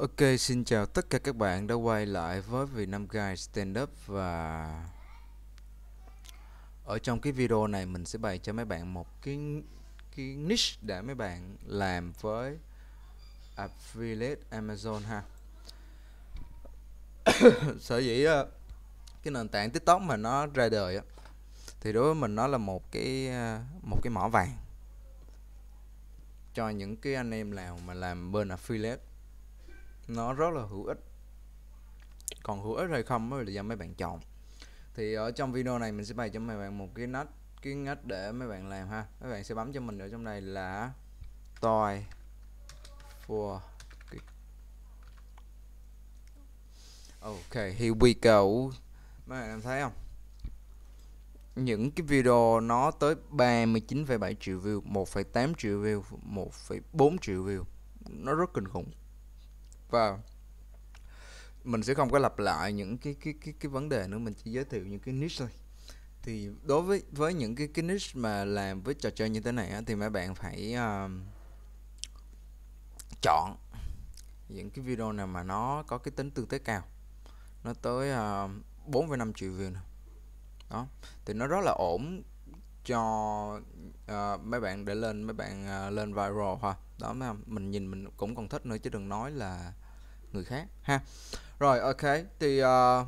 Ok, xin chào tất cả các bạn đã quay lại với vì năm Guide Stand Up và ở trong cái video này mình sẽ bày cho mấy bạn một cái cái niche để mấy bạn làm với affiliate Amazon ha. Sở dĩ ờ, cái nền tảng TikTok mà nó ra đời á thì đối với mình nó là một cái ờ, một cái mỏ vàng cho những cái anh em nào mà làm bên affiliate nó rất là hữu ích còn hữu ích hay không mới là do mấy bạn chọn thì ở trong video này mình sẽ bày cho mấy bạn một cái nách cái ngách để mấy bạn làm ha mấy bạn sẽ bấm cho mình ở trong này là toy for ok here we go mấy bạn thấy không những cái video nó tới 39,7 triệu view 1,8 triệu view 1,4 triệu view nó rất kinh khủng và mình sẽ không có lặp lại những cái cái cái cái vấn đề nữa mình chỉ giới thiệu những cái niche thôi thì đối với với những cái cái niche mà làm với trò chơi như thế này á, thì mấy bạn phải uh, chọn những cái video nào mà nó có cái tính tương tác cao nó tới uh, ờ, 4,5 triệu view này. đó thì nó rất là ổn cho Ờ, mấy bạn để lên mấy bạn uh, lên viral ha đó mà mình nhìn mình cũng còn thích nữa chứ đừng nói là người khác ha rồi ok thì uh,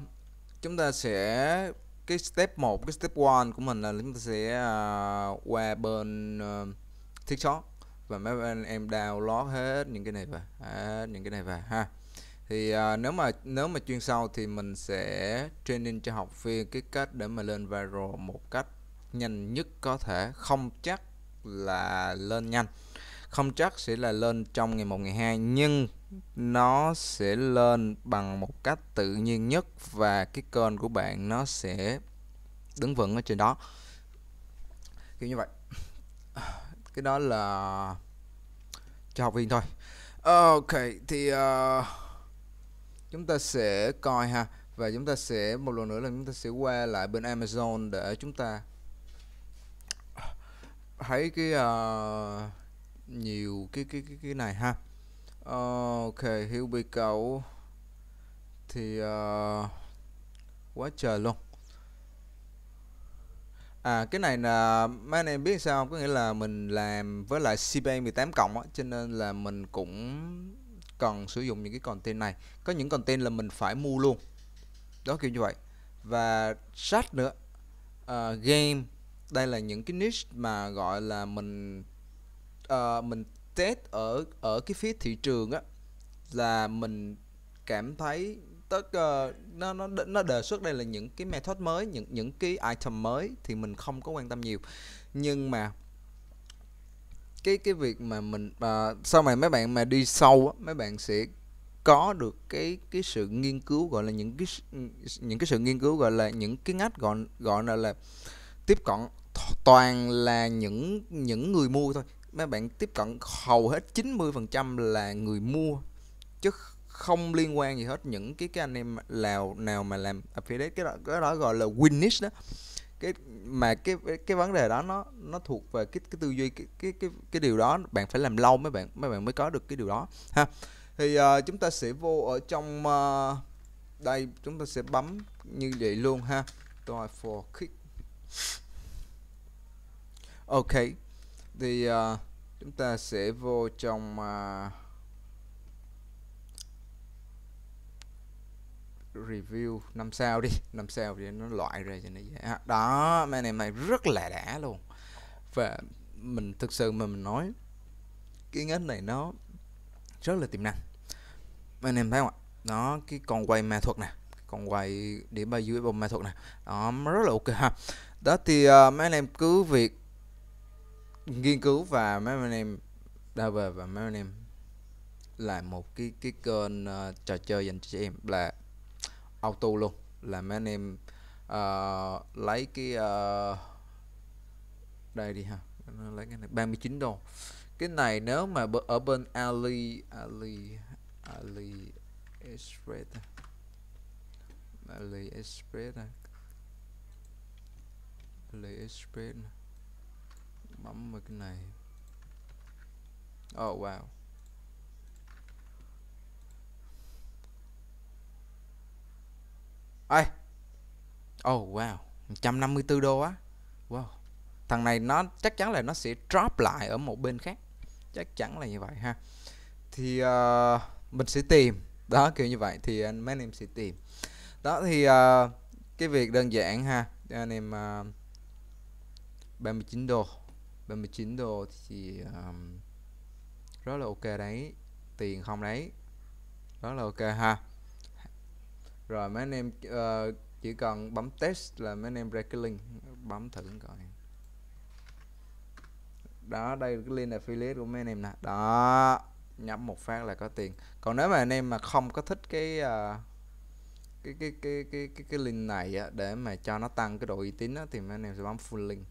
chúng ta sẽ cái step 1 cái step 1 của mình là chúng ta sẽ uh, qua bên uh, TikTok và mấy anh em download hết những cái này về hết những cái này về ha thì uh, nếu mà nếu mà chuyên sâu thì mình sẽ training cho học viên cái cách để mà lên viral một cách nhanh nhất có thể không chắc là lên nhanh không chắc sẽ là lên trong ngày 1 ngày 2 nhưng nó sẽ lên bằng một cách tự nhiên nhất và cái kênh của bạn nó sẽ đứng vững ở trên đó kiểu như vậy cái đó là cho học viên thôi ok thì uh, chúng ta sẽ coi ha và chúng ta sẽ một lần nữa là chúng ta sẽ qua lại bên Amazon để chúng ta thấy cái uh, nhiều cái cái cái cái này ha uh, ok hiểu bị cậu thì uh, quá trời luôn À cái này là mấy anh em biết sao Có nghĩa là mình làm với lại CPA 18 cộng cho nên là mình cũng cần sử dụng những cái content này. Có những content là mình phải mua luôn. Đó kiểu như vậy. Và sách nữa. Uh, game đây là những cái niche mà gọi là mình uh, mình test ở ở cái phía thị trường á là mình cảm thấy tất uh, nó nó nó đề xuất đây là những cái method mới những những cái item mới thì mình không có quan tâm nhiều nhưng mà cái cái việc mà mình uh, sau này mấy bạn mà đi sâu á, mấy bạn sẽ có được cái cái sự nghiên cứu gọi là những cái những cái sự nghiên cứu gọi là những cái ngách gọi gọi là là tiếp cận toàn là những những người mua thôi mấy bạn tiếp cận hầu hết 90% là người mua chứ không liên quan gì hết những cái cái anh em nào nào mà làm affiliate cái đó, cái đó gọi là winnish đó cái mà cái cái vấn đề đó nó nó thuộc về cái cái tư duy cái cái cái, cái điều đó bạn phải làm lâu mấy bạn mấy bạn mới có được cái điều đó ha thì uh, chúng ta sẽ vô ở trong uh, đây chúng ta sẽ bấm như vậy luôn ha tôi for kick ok thì uh, chúng ta sẽ vô trong uh, review năm sao đi năm sao thì nó loại rồi cho nó dễ à, đó mấy này mày rất là đã luôn và mình thực sự mà mình nói cái ngách này nó rất là tiềm năng mấy em thấy không ạ nó cái con quay ma thuật nè con quay điểm bay dưới bông ma thuật này, đó rất là ok ha đó thì uh, mấy anh em cứ việc nghiên cứu và mấy anh em Dover và mấy anh em là một cái cái kênh uh, trò chơi dành cho trẻ em là auto luôn là mấy anh em uh, lấy cái uh, đây đi ha lấy cái này 39 đô cái này nếu mà ở bên Ali Ali Ali Express Ali Express Ali Express bấm vào cái này oh wow ai oh wow 154 đô á wow thằng này nó chắc chắn là nó sẽ drop lại ở một bên khác chắc chắn là như vậy ha thì uh, mình sẽ tìm đó kiểu như vậy thì anh mấy anh em sẽ tìm đó thì uh, cái việc đơn giản ha anh em uh, ờ, 39 đô 39 đô thì um, rất là ok đấy tiền không đấy rất là ok ha rồi mấy anh em uh, chỉ cần bấm test là mấy anh em ra cái link bấm thử coi đó đây là cái link affiliate của mấy anh em nè đó nhắm một phát là có tiền còn nếu mà anh em mà không có thích cái uh, cái cái cái cái cái cái link này á, để mà cho nó tăng cái độ uy tín á, thì mấy anh em sẽ bấm full link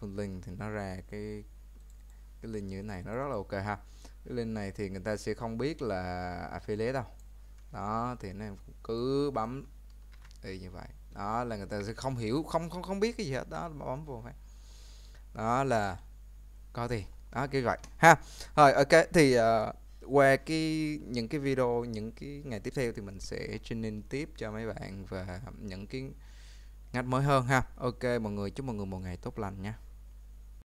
full link thì nó ra cái cái link như thế này nó rất là ok ha cái link này thì người ta sẽ không biết là affiliate đâu đó thì anh em cứ bấm y như vậy đó là người ta sẽ không hiểu không không không biết cái gì hết đó bấm vô phải đó là có tiền đó kiểu vậy ha rồi ok thì uh, qua cái những cái video những cái ngày tiếp theo thì mình sẽ training tiếp cho mấy bạn và những cái ngách mới hơn ha ok mọi người chúc mọi người một ngày tốt lành nha